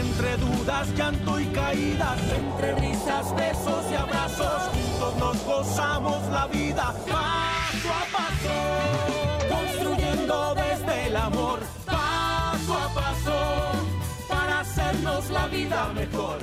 entre dudas, llanto y caídas, entre risas, besos y abrazos, juntos nos gozamos la vida, paso a paso, construyendo desde el amor, paso a paso, para hacernos la vida mejor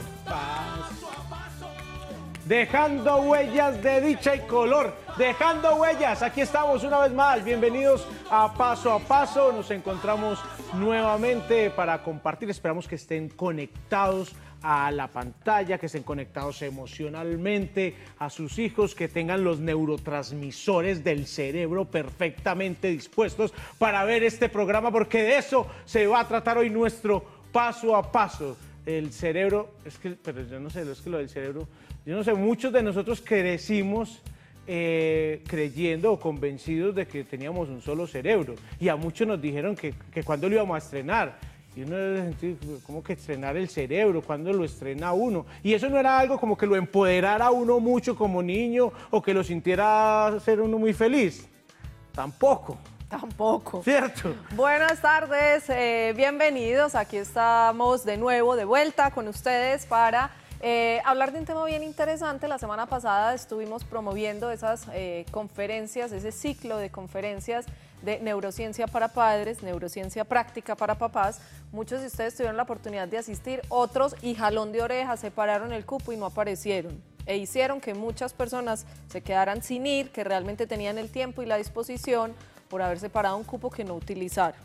dejando huellas de dicha y color, dejando huellas. Aquí estamos una vez más, bienvenidos a Paso a Paso, nos encontramos nuevamente para compartir, esperamos que estén conectados a la pantalla, que estén conectados emocionalmente, a sus hijos, que tengan los neurotransmisores del cerebro perfectamente dispuestos para ver este programa, porque de eso se va a tratar hoy nuestro paso a paso. El cerebro, es que, pero yo no sé, es que lo del cerebro, yo no sé, muchos de nosotros crecimos eh, creyendo o convencidos de que teníamos un solo cerebro. Y a muchos nos dijeron que, que cuando lo íbamos a estrenar. Y uno como que estrenar el cerebro, cuando lo estrena uno. Y eso no era algo como que lo empoderara uno mucho como niño o que lo sintiera ser uno muy feliz. Tampoco. Tampoco. Cierto. Buenas tardes, eh, bienvenidos. Aquí estamos de nuevo, de vuelta con ustedes para eh, hablar de un tema bien interesante, la semana pasada estuvimos promoviendo esas eh, conferencias, ese ciclo de conferencias de neurociencia para padres, neurociencia práctica para papás. Muchos de ustedes tuvieron la oportunidad de asistir, otros y jalón de orejas, separaron el cupo y no aparecieron e hicieron que muchas personas se quedaran sin ir, que realmente tenían el tiempo y la disposición por haber separado un cupo que no utilizaron.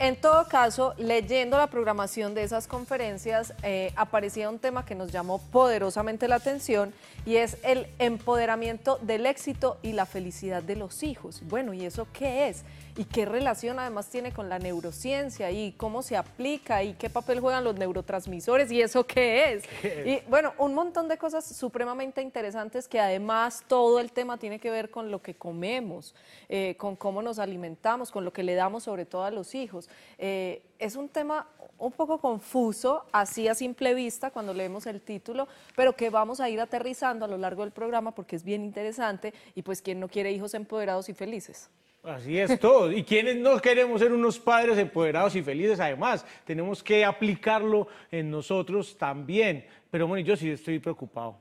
En todo caso, leyendo la programación de esas conferencias, eh, aparecía un tema que nos llamó poderosamente la atención y es el empoderamiento del éxito y la felicidad de los hijos. Bueno, ¿y eso qué es? y qué relación además tiene con la neurociencia y cómo se aplica y qué papel juegan los neurotransmisores y eso qué es. Y bueno, un montón de cosas supremamente interesantes que además todo el tema tiene que ver con lo que comemos, eh, con cómo nos alimentamos, con lo que le damos sobre todo a los hijos. Eh, es un tema un poco confuso, así a simple vista, cuando leemos el título, pero que vamos a ir aterrizando a lo largo del programa porque es bien interesante y pues quien no quiere hijos empoderados y felices. Así es todo. Y quienes no queremos ser unos padres empoderados y felices, además, tenemos que aplicarlo en nosotros también. Pero bueno, yo sí estoy preocupado.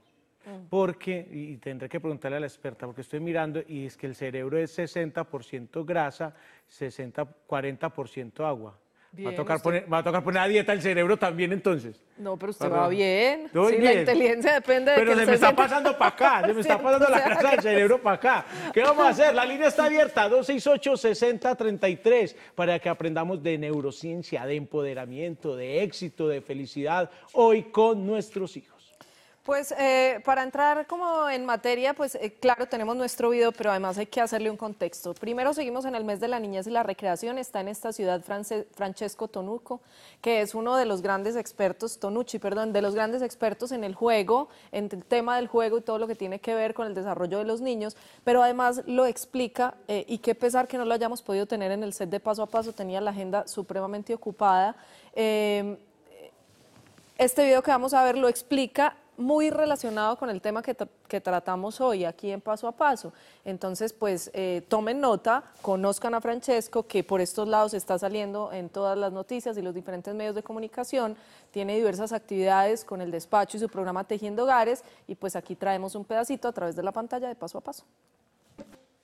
Mm. Porque, y tendré que preguntarle a la experta, porque estoy mirando y es que el cerebro es 60% grasa, 60, 40% agua va, a tocar poner, va a tocar poner a dieta el cerebro también entonces. No, pero usted va bien. Sí, la inteligencia depende de Pero se, se me está pasando para acá, se me está pasando la grasa del cerebro para acá. ¿Qué vamos a hacer? La línea está abierta, 268-6033, para que aprendamos de neurociencia, de empoderamiento, de éxito, de felicidad, hoy con nuestros hijos. Pues eh, para entrar como en materia, pues eh, claro, tenemos nuestro video, pero además hay que hacerle un contexto. Primero seguimos en el mes de la niñez y la recreación, está en esta ciudad Francesco Tonuco, que es uno de los grandes expertos, Tonucci, perdón, de los grandes expertos en el juego, en el tema del juego y todo lo que tiene que ver con el desarrollo de los niños, pero además lo explica eh, y qué pesar que no lo hayamos podido tener en el set de paso a paso, tenía la agenda supremamente ocupada. este video que vamos a ver lo explica muy relacionado con el tema que, tratamos hoy aquí en Paso a Paso. Entonces, pues eh, tomen nota, conozcan a Francesco, que por estos lados está saliendo en todas las noticias y los diferentes medios de comunicación, tiene diversas actividades con el despacho y su programa Tejiendo Hogares, y pues aquí traemos un pedacito a través de la pantalla de Paso a Paso.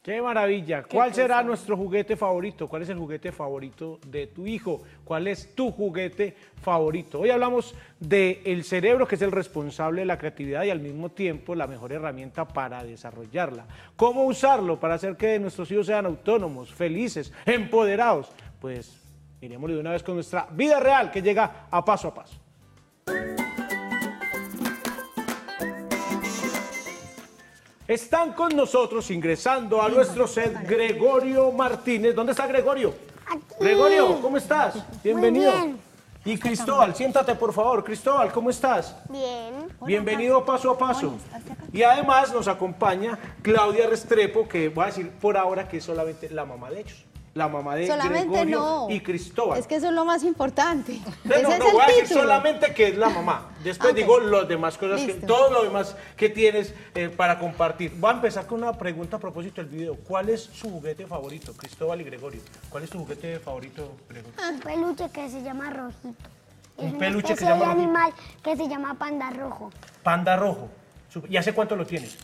Qué maravilla. ¿Cuál será nuestro juguete favorito? ¿Cuál es el juguete favorito de tu hijo? ¿Cuál es tu juguete favorito? Hoy hablamos del cerebro, que es el responsable de la creatividad y al mismo tiempo la mejor herramienta para desarrollarla. ¿Cómo usarlo para hacer que nuestros hijos sean autónomos, felices, empoderados? Pues iremos de una vez con nuestra vida real que llega a paso a paso. Están con nosotros ingresando a nuestro set Gregorio Martínez. ¿Dónde está Gregorio? Gregorio, ¿cómo estás? Bienvenido. Y Cristóbal, siéntate por favor. Cristóbal, ¿cómo estás? Bien. Bienvenido paso a paso. Y además nos acompaña Claudia Restrepo, que voy a decir por ahora que es solamente la mamá de ellos la mamá de solamente Gregorio y Cristóbal. Es que eso es lo más importante. No, no, es el voy a decir solamente que es la mamá. Después digo las demás cosas, que, todo lo demás que tienes eh, para compartir. Voy a empezar con una pregunta a propósito del video. ¿Cuál es su juguete favorito, Cristóbal y Gregorio? ¿Cuál es tu juguete favorito, Gregorio? Un peluche que se llama Rojito. un peluche que se llama animal que se llama panda rojo. Panda rojo. ¿Y hace cuánto lo tienes?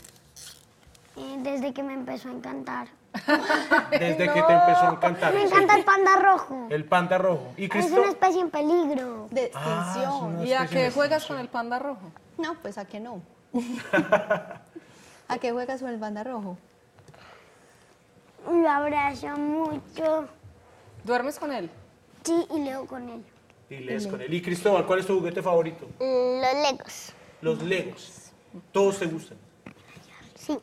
Eh, desde que me empezó a encantar. Desde que te empezó a encantar. Me encanta el panda rojo. El panda rojo. ¿Y Es una especie en peligro. De ah, extinción. ¿Y a qué juegas con el panda rojo? No, pues a qué no. ¿A qué juegas con el panda rojo? Lo abrazo mucho. ¿Duermes con él? Sí, y leo con él. Y lees con él. Y Cristóbal, ¿cuál es tu juguete favorito? Los Legos. Los Legos. Todos te gustan.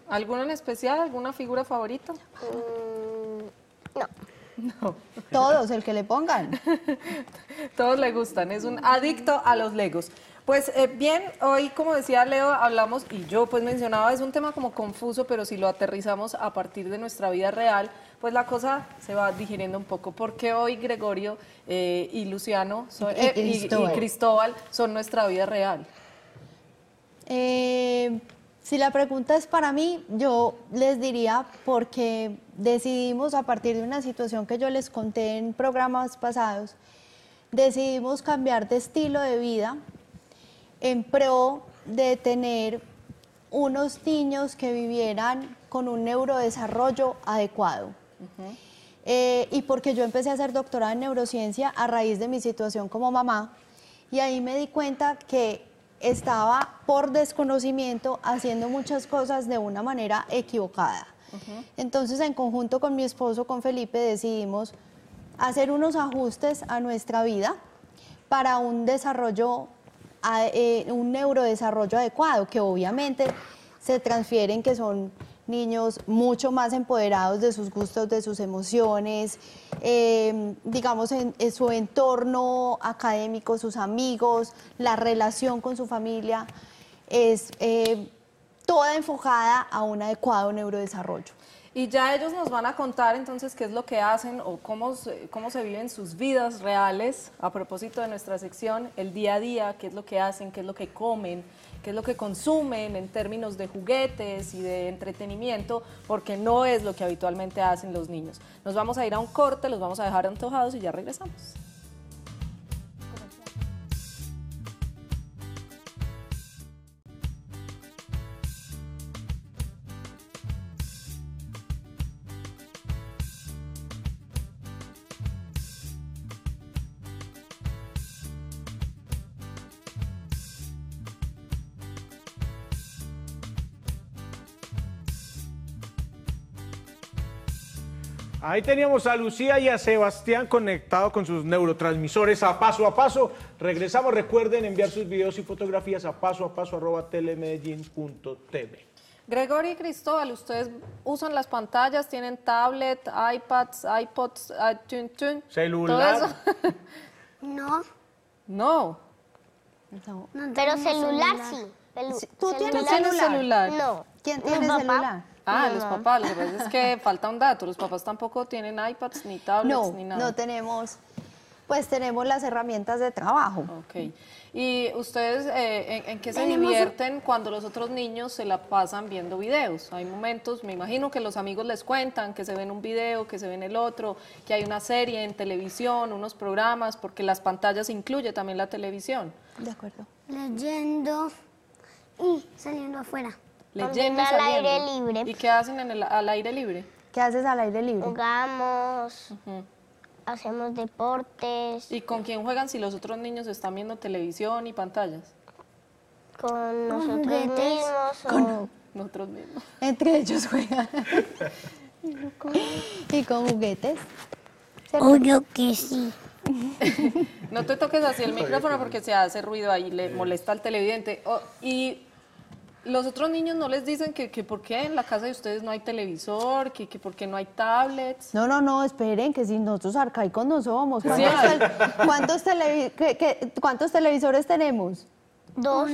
¿Alguna en especial? ¿Alguna figura favorita? Mm, no. Todos, el que le pongan. Todos le gustan, es un adicto a los legos. Pues eh, bien, hoy como decía Leo, hablamos y yo pues mencionaba, es un tema como confuso, pero si lo aterrizamos a partir de nuestra vida real, pues la cosa se va digiriendo un poco. ¿Por qué hoy Gregorio eh, y Luciano y, eh, Cristóbal. son nuestra vida real? Eh... Si la pregunta es para mí, yo les diría porque decidimos a partir de una situación que yo les conté en programas pasados, decidimos cambiar de estilo de vida en pro de tener unos niños que vivieran con un neurodesarrollo adecuado. Eh, y porque yo empecé a ser doctorada en neurociencia a raíz de mi situación como mamá, y ahí me di cuenta que estaba por desconocimiento haciendo muchas cosas de una manera equivocada. Entonces, en conjunto con mi esposo, con Felipe, decidimos hacer unos ajustes a nuestra vida para un desarrollo, eh, un neurodesarrollo adecuado, que obviamente se transfieren, que son niños mucho más empoderados de sus gustos, de sus emociones, eh, digamos, en, su entorno académico, sus amigos, la relación con su familia, es eh, toda enfocada a un adecuado neurodesarrollo. Y ya ellos nos van a contar entonces qué es lo que hacen o cómo, cómo se viven sus vidas reales a propósito de nuestra sección, el día a día, qué es lo que hacen, qué es lo que comen, qué es lo que consumen en términos de juguetes y de entretenimiento, porque no es lo que habitualmente hacen los niños. Nos vamos a ir a un corte, los vamos a dejar antojados y ya regresamos. Ahí teníamos a Lucía y a Sebastián conectados con sus neurotransmisores a paso a paso. Regresamos, recuerden enviar sus videos y fotografías a paso a paso arroba Gregory y Cristóbal, ustedes usan las pantallas, tienen tablet, iPads, iPods, iTunes, ah, celular. No. No. Pero celular, sí. ¿Tú, tienes celular? celular? No. ¿Quién tiene celular? Ah, los papás, lo que es que falta un dato, los papás tampoco tienen iPads ni tablets no, ni nada. No, tenemos, pues tenemos las herramientas de trabajo. Ok, y ustedes, eh, ¿en, qué se divierten cuando los otros niños se la pasan viendo videos? Hay momentos, me imagino que los amigos les cuentan que se ven un video, que se ven el otro, que hay una serie en televisión, unos programas, porque las pantallas incluye también la televisión. De acuerdo. Leyendo y saliendo afuera llena al aire libre. ¿Y qué hacen al aire libre? ¿Qué haces al aire libre? Jugamos, hacemos deportes. ¿Y con quién juegan si los otros niños están viendo televisión y pantallas? Con ah, nosotros mismos. Con nosotros mismos. Entre ellos juegan. ¿Y con juguetes? yo que sí. no te toques así el micrófono porque se hace ruido ahí, le molesta al televidente. Oh, y los otros niños no les dicen que, que por qué en la casa de ustedes no hay televisor, que, que por qué no hay tablets. No, no, no, esperen, que si nosotros arcaicos no somos. ¿Cuántos, ¿cuántos, televisores tenemos? Dos.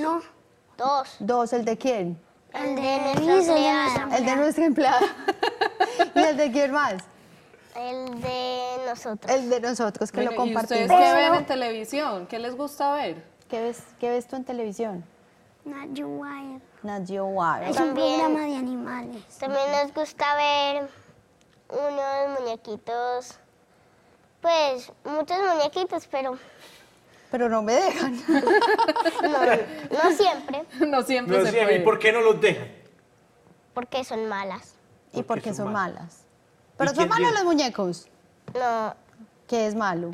Dos. Dos, ¿el de quién? El de, el El de nuestra empleada. ¿Y el de quién más? El de nosotros. El de nosotros, que lo compartimos. ¿Y ustedes qué ven en televisión? ¿Qué les gusta ver? ¿Qué ves, qué ves tú en televisión? Nadie Wild. Not Wild. Es un programa de animales. También nos gusta ver unos muñequitos, pues muchos muñequitos, pero pero no me dejan. No, siempre. No siempre ¿Y por qué no los dejan? Porque son malas. ¿Y por qué son, malas? ¿Pero son malos los muñecos? No. ¿Qué es malo?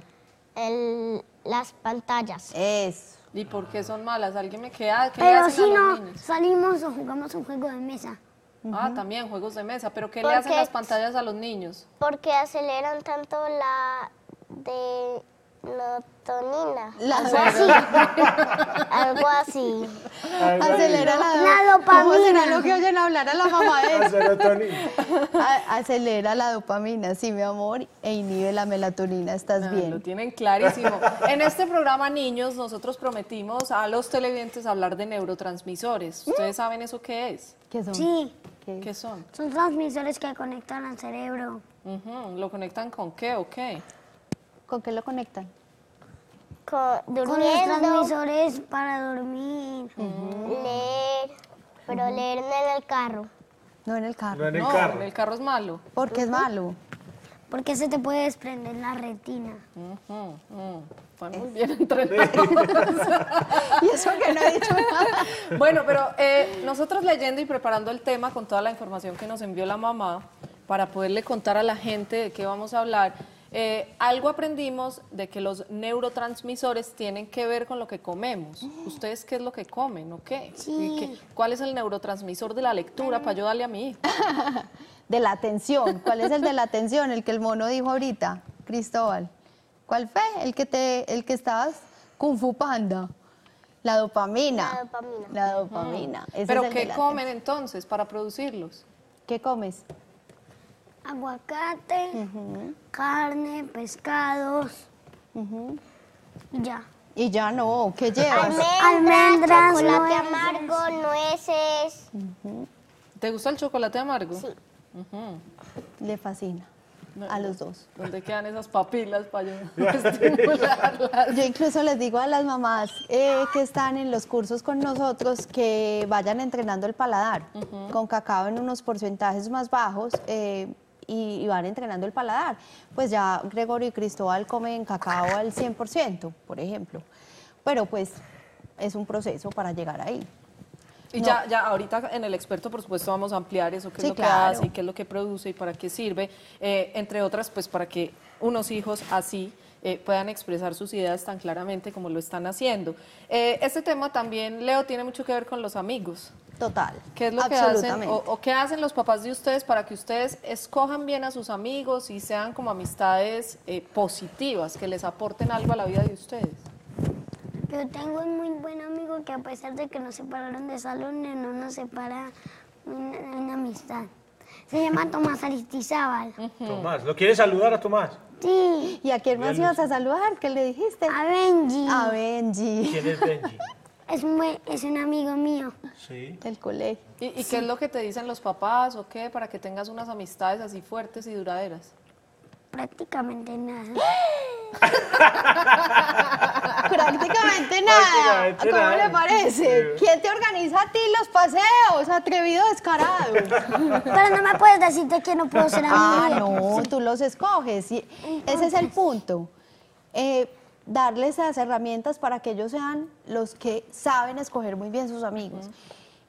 las pantallas. Eso. ¿Y por qué son malas? ¿Alguien me queda? ¿Qué Pero le hacen si los no, salimos o jugamos un juego de mesa. Ah, también juegos de mesa. ¿Pero qué le hacen las pantallas a los niños? Porque aceleran tanto la de melatonina. La algo así. algo así. Acelera la, dopamina. ¿Cómo será lo que oyen hablar a la mamá de acelera la dopamina, sí, mi amor, e inhibe la melatonina, estás ah, bien. Lo tienen clarísimo. En este programa, niños, nosotros prometimos a los televidentes hablar de neurotransmisores. Mm. ¿Ustedes saben eso qué es? ¿Qué son? Sí, ¿Qué? son? son transmisores que conectan al cerebro. ¿Lo conectan con qué o qué? ¿Con qué lo conectan? con, los transmisores para dormir. Leer, pero leer no en el carro. No en el carro. No en el carro. el carro es malo. ¿Por qué es malo? Porque se te puede desprender la retina. Uh muy bien entrenados. y eso que no he dicho nada. bueno, pero eh, nosotros leyendo y preparando el tema con toda la información que nos envió la mamá para poderle contar a la gente de qué vamos a hablar, eh, algo aprendimos de que los neurotransmisores tienen que ver con lo que comemos. ¿Ustedes qué es lo que comen o qué? ¿Cuál es el neurotransmisor de la lectura ah. para yo darle a mi de la atención. ¿Cuál es el de la atención? El que el mono dijo ahorita, Cristóbal. ¿Cuál fue? El que, te, el que estabas Kung Fu La dopamina. La dopamina. La dopamina. Pero ¿qué comen entonces para producirlos? ¿Qué comes? aguacate, carne, pescados. ya. Y ya no, ¿qué llevas? Almendras, chocolate amargo, nueces. ¿Te gusta el chocolate amargo? Sí. Le fascina. a los dos. ¿Dónde quedan esas papilas para yo Yo incluso les digo a las mamás eh, que están en los cursos con nosotros que vayan entrenando el paladar. Con cacao en unos porcentajes más bajos eh, y, van entrenando el paladar. Pues ya Gregorio y Cristóbal comen cacao al 100%, por ejemplo. Pero pues es un proceso para llegar ahí. Y ya, ya ahorita en el experto, por supuesto, vamos a ampliar eso, qué es lo que hace, y qué es lo que produce y para qué sirve. Eh, entre otras, pues para que unos hijos así eh, puedan expresar sus ideas tan claramente como lo están haciendo. Eh, este tema también, Leo, tiene mucho que ver con los amigos. Total. ¿Qué es lo que hacen o, qué hacen los papás de ustedes para que ustedes escojan bien a sus amigos y sean como amistades eh, positivas, que les aporten algo a la vida de ustedes? Yo tengo un muy buen amigo que a pesar de que nos separaron de salón, no nos separa una, una amistad. Se llama Tomás Aristizábal. Tomás, ¿lo quieres saludar a Tomás? Sí. ¿Y a quién más ibas a saludar? ¿Qué le dijiste? A Benji. A Benji. ¿Quién es Benji? es, es un amigo mío. Sí. Del colegio. ¿Y, qué es lo que te dicen los papás o qué para que tengas unas amistades así fuertes y duraderas? Prácticamente nada. Prácticamente nada. ¿Cómo le parece? ¿Quién te organiza a ti los paseos? Atrevido descarado. Pero no me puedes decirte que no puedo ser amigo. Ah, no, tú los escoges. Y ese es el punto. Eh, darles esas herramientas para que ellos sean los que saben escoger muy bien sus amigos.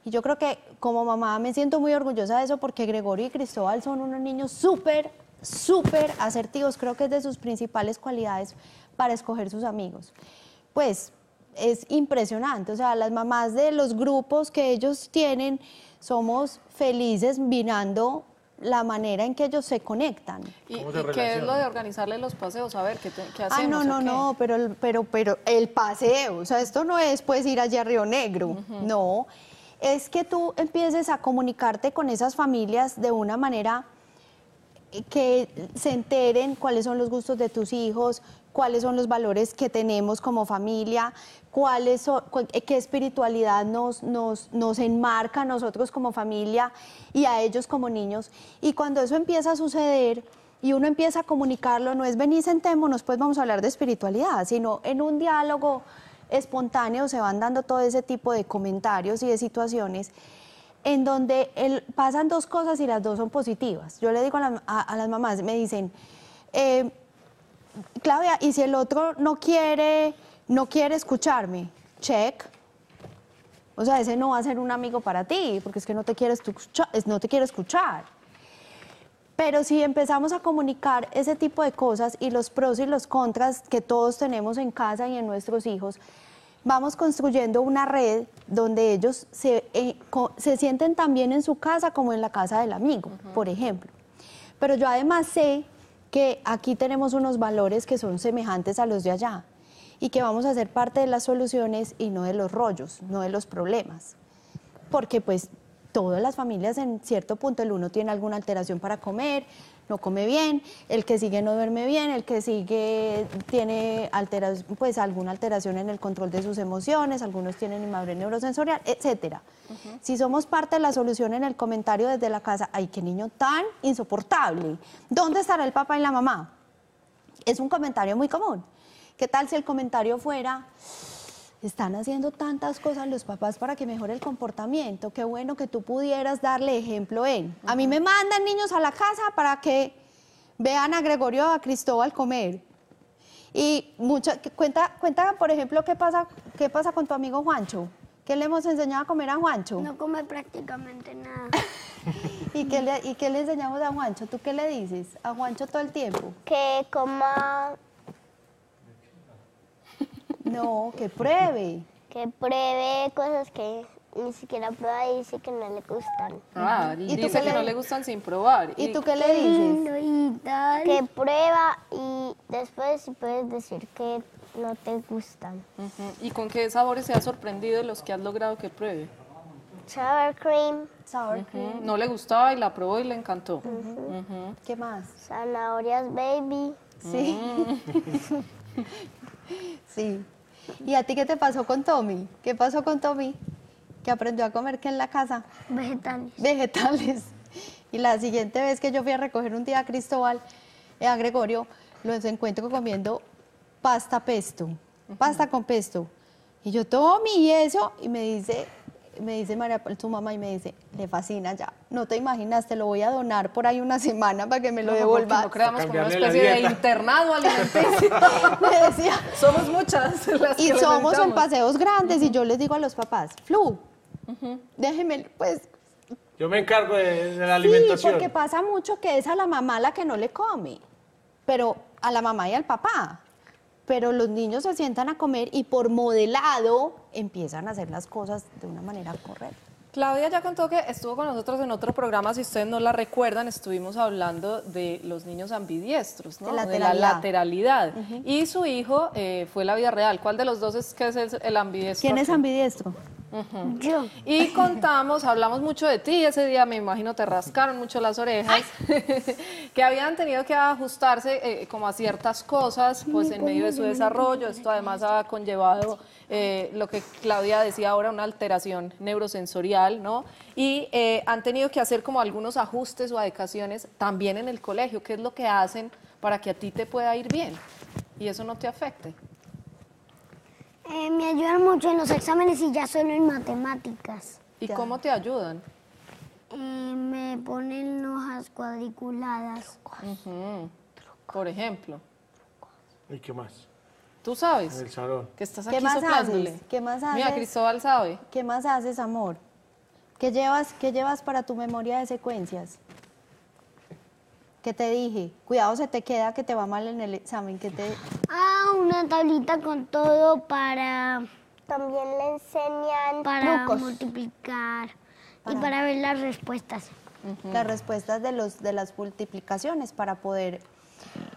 Y yo creo que como mamá me siento muy orgullosa de eso porque Gregorio y Cristóbal son unos niños súper, súper asertivos. Creo que es de sus principales cualidades para escoger sus amigos. Pues es impresionante. O sea, las mamás de los grupos que ellos tienen somos felices mirando la manera en que ellos se conectan. ¿Y, qué es lo de organizarle los paseos? A ver, ¿qué, hacemos? Ah, no, no, no, pero, el, pero, pero el paseo, o sea, esto no es pues ir allá a Río Negro, no. Es que tú empieces a comunicarte con esas familias de una manera que se enteren cuáles son los gustos de tus hijos, cuáles son los valores que tenemos como familia, eh, qué espiritualidad nos, nos, nos enmarca a nosotros como familia y a ellos como niños. Y cuando eso empieza a suceder y uno empieza a comunicarlo, no es venir sentémonos, pues vamos a hablar de espiritualidad, sino en un diálogo espontáneo se van dando todo ese tipo de comentarios y de situaciones en donde pasan dos cosas y las dos son positivas. Yo le digo a, las mamás, me dicen, eh, Claudia, ¿y si el otro no quiere no quiere escucharme, check. O sea, ese no va a ser un amigo para ti, porque es que no te quiere escuchar. No te quiere escuchar. Pero si empezamos a comunicar ese tipo de cosas y los pros y los contras que todos tenemos en casa y en nuestros hijos, vamos construyendo una red donde ellos se, eh, se sienten también en su casa como en la casa del amigo, por ejemplo. Pero yo además sé que aquí tenemos unos valores que son semejantes a los de allá y que vamos a ser parte de las soluciones y no de los rollos, no de los problemas. Porque pues todas las familias en cierto punto el uno tiene alguna alteración para comer, no come bien, el que sigue no duerme bien, el que sigue tiene pues alguna alteración en el control de sus emociones, algunos tienen inmadurez neurosensorial, etc. Si somos parte de la solución en el comentario desde la casa, ay, qué niño tan insoportable. ¿Dónde estará el papá y la mamá? Es un comentario muy común. ¿Qué tal si el comentario fuera, están haciendo tantas cosas los papás para que mejore el comportamiento. Qué bueno que tú pudieras darle ejemplo en. A mí me mandan niños a la casa para que vean a Gregorio a Cristóbal comer. Y mucha, cuenta, por ejemplo, qué pasa, qué pasa con tu amigo Juancho. ¿Qué le hemos enseñado a comer a Juancho? No come prácticamente nada. ¿Y, qué ¿Y qué le enseñamos a Juancho? ¿Tú qué le dices a Juancho todo el tiempo? Que coma no, que pruebe. que pruebe cosas que ni siquiera prueba y dice que no le gustan. Ah, ¿Y dice que no le gustan sin probar. ¿Y, tú qué le dices? Que prueba y después puedes decir que no te gustan. ¿Y con qué sabores se ha sorprendido los que has logrado que pruebe? Sour cream. Sour cream. No le gustaba y la probó y le encantó. ¿Qué más? Zanahorias baby. Sí. Mm. sí. ¿Y a ti qué te pasó con Tommy? ¿Qué pasó con Tommy? ¿Que aprendió a comer qué en la casa? Vegetales. Vegetales. Y la siguiente vez que yo fui a recoger un día a Cristóbal, eh, a Gregorio, lo encuentro comiendo pasta pesto, pasta con pesto. Y yo, Tommy, ¿y eso? Y me dice, me dice María, tu mamá y me dice, le fascina ya, no te imaginas, te lo voy a donar por ahí una semana para que me lo devuelvas. creamos como una especie de internado alimenticio. me decía. Somos muchas las Y somos en paseos grandes y yo les digo a los papás, Flu, déjeme, pues... Yo me encargo de, la la sí, porque pasa mucho que es a la mamá la que no le come, pero a la mamá y al papá pero los niños se sientan a comer y por modelado empiezan a hacer las cosas de una manera correcta. Claudia ya contó que estuvo con nosotros en otro programa, si ustedes no la recuerdan, estuvimos hablando de los niños ambidiestros, ¿no? De, la lateralidad. Y su hijo eh, fue la vida real. ¿Cuál de los dos es que es el, ambidiestro? ¿Quién es ambidiestro? Y contamos, hablamos mucho de ti, ese día me imagino te rascaron mucho las orejas, que habían tenido que ajustarse eh, como a ciertas cosas, pues en medio de su desarrollo, esto además ha conllevado eh, lo que Claudia decía ahora, una alteración neurosensorial, ¿no? Y eh, han tenido que hacer como algunos ajustes o adecaciones también en el colegio, ¿qué es lo que hacen para que a ti te pueda ir bien y eso no te afecte? Eh, me ayudan mucho en los exámenes y ya solo en matemáticas. ¿Y cómo te ayudan? Eh, me ponen hojas cuadriculadas. Por ejemplo. ¿Y qué más? ¿Tú sabes? el salón. estás aquí ¿Qué más Haces? Mira, Cristóbal sabe. ¿Qué más haces, amor? ¿Qué llevas, qué llevas para tu memoria de secuencias? ¿Qué te dije? Cuidado, se te queda que te va mal en el examen. ¿Qué te... Ah, una tablita con todo para... También le enseñan para multiplicar y para ver las respuestas. Las respuestas de, los, de las multiplicaciones para poder...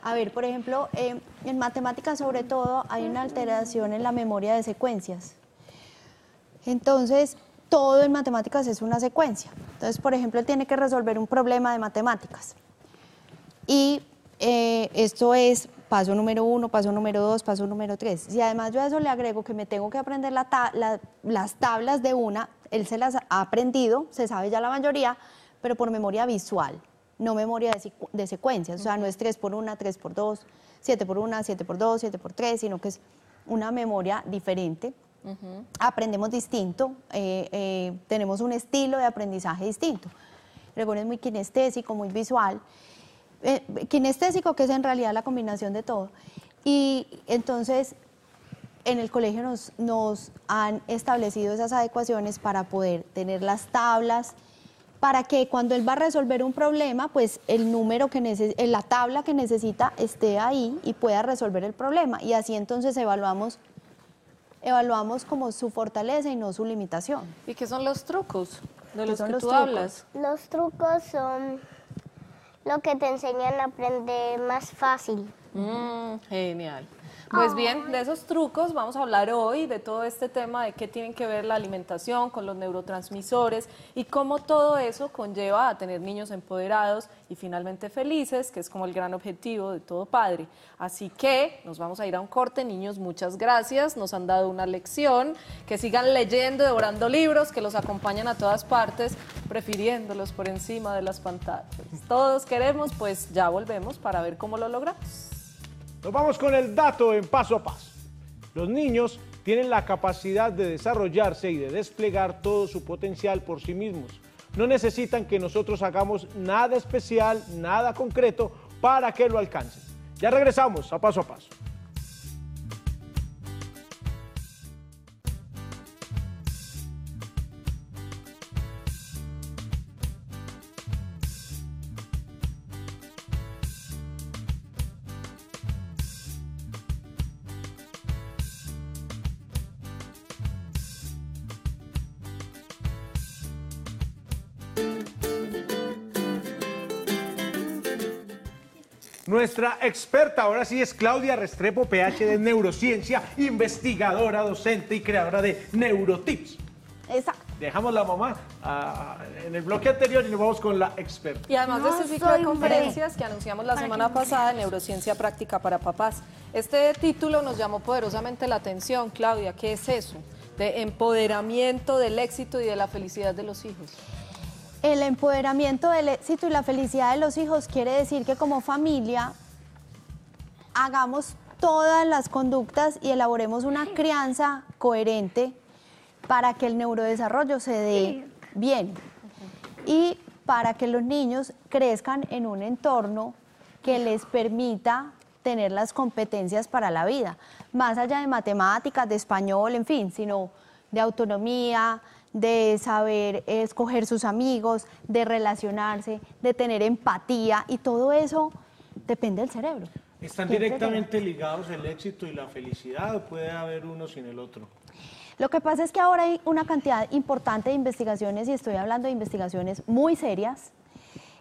A ver, por ejemplo, em, en matemáticas sobre todo hay una alteración en la memoria de secuencias. Entonces, todo en matemáticas es una secuencia. Entonces, por ejemplo, él tiene que resolver un problema de matemáticas. Y eh, esto es paso número uno, paso número dos, paso número tres. Y además yo a eso le agrego que me tengo que aprender las tablas de una, él se las ha aprendido, se sabe ya la mayoría, pero por memoria visual, no memoria de, secuencias. O sea, no es tres por una, tres por dos, siete por una, siete por dos, siete por tres, sino que es una memoria diferente. Aprendemos distinto, eh, eh, tenemos un estilo de aprendizaje distinto. Recuerden, es muy kinestésico, muy visual. Eh, kinestésico, que es en realidad la combinación de todo. Y entonces en el colegio nos, han establecido esas adecuaciones para poder tener las tablas, para que cuando él va a resolver un problema, pues el número que eh, la tabla que necesita esté ahí y pueda resolver el problema. Y así entonces evaluamos, evaluamos como su fortaleza y no su limitación. ¿Y qué son los trucos de los que tú hablas? Los trucos son lo que te enseñan a aprender más fácil. Mm, genial. Pues ah, bien, de esos trucos vamos a hablar hoy, de todo este tema de qué tienen que ver la alimentación con los neurotransmisores y cómo todo eso conlleva a tener niños empoderados y finalmente felices, que es como el gran objetivo de todo padre. Así que nos vamos a ir a un corte, niños, muchas gracias, nos han dado una lección, que sigan leyendo, y devorando libros, que los acompañan a todas partes, prefiriéndolos por encima de las pantallas. Todos queremos, pues ya volvemos para ver cómo lo logramos. Nos vamos con el dato en paso a paso. Los niños tienen la capacidad de desarrollarse y de desplegar todo su potencial por sí mismos. No necesitan que nosotros hagamos nada especial, nada concreto para que lo alcancen. Ya regresamos a paso a paso. nuestra experta, ahora sí, es Claudia Restrepo, PhD en neurociencia, investigadora, docente y creadora de Neurotips. Exacto. Dejamos la mamá ah, en el bloque anterior y nos vamos con la experta. Y además de este ciclo de conferencias que anunciamos la semana pasada, en Neurociencia Práctica para Papás. Este título nos llamó poderosamente la atención, Claudia. ¿Qué es eso? De empoderamiento del éxito y de la felicidad de los hijos el empoderamiento del éxito y la felicidad de los hijos quiere decir que como familia hagamos todas las conductas y elaboremos una crianza coherente para que el neurodesarrollo se dé bien y para que los niños crezcan en un entorno que les permita tener las competencias para la vida, más allá de matemáticas, de español, en fin, sino de autonomía, de saber escoger sus amigos, de relacionarse, de tener empatía y todo eso depende del cerebro. ¿Están directamente ligados el éxito y la felicidad o puede haber uno sin el otro? Lo que pasa es que ahora hay una cantidad importante de investigaciones, y estoy hablando de investigaciones muy serias,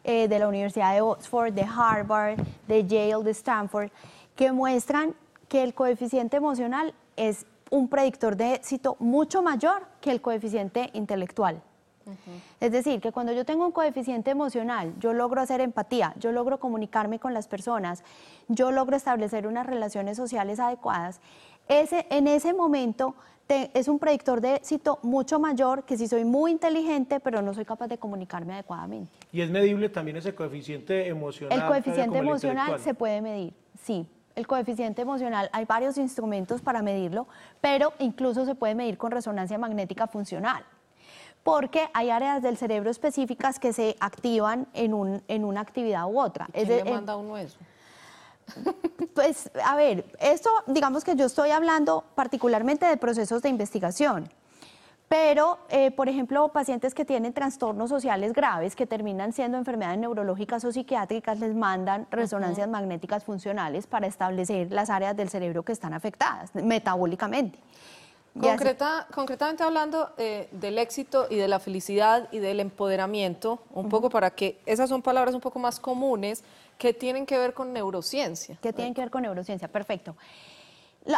eh, de la Universidad de Oxford, de Harvard, de Yale, de Stanford, que muestran que el coeficiente emocional es un predictor de éxito mucho mayor que el coeficiente intelectual. Es decir, que cuando yo tengo un coeficiente emocional, yo logro hacer empatía, yo logro comunicarme con las personas, yo logro establecer unas relaciones sociales adecuadas, ese, en ese momento es un predictor de éxito mucho mayor que si soy muy inteligente, pero no soy capaz de comunicarme adecuadamente. ¿Y es medible también ese coeficiente emocional? El coeficiente emocional se puede medir, sí el coeficiente emocional, hay varios instrumentos para medirlo, pero incluso se puede medir con resonancia magnética funcional, porque hay áreas del cerebro específicas que se activan en, un, en una actividad u otra. Eh, manda uno Pues, a ver, esto, digamos que yo estoy hablando particularmente de procesos de investigación. Pero, eh, por ejemplo, pacientes que tienen trastornos sociales graves, que terminan siendo enfermedades neurológicas o psiquiátricas, les mandan resonancias magnéticas funcionales para establecer las áreas del cerebro que están afectadas metabólicamente. concretamente hablando eh, del éxito y de la felicidad y del empoderamiento, un poco para que esas son palabras un poco más comunes que tienen que ver con neurociencia. Que tienen que ver con neurociencia, perfecto.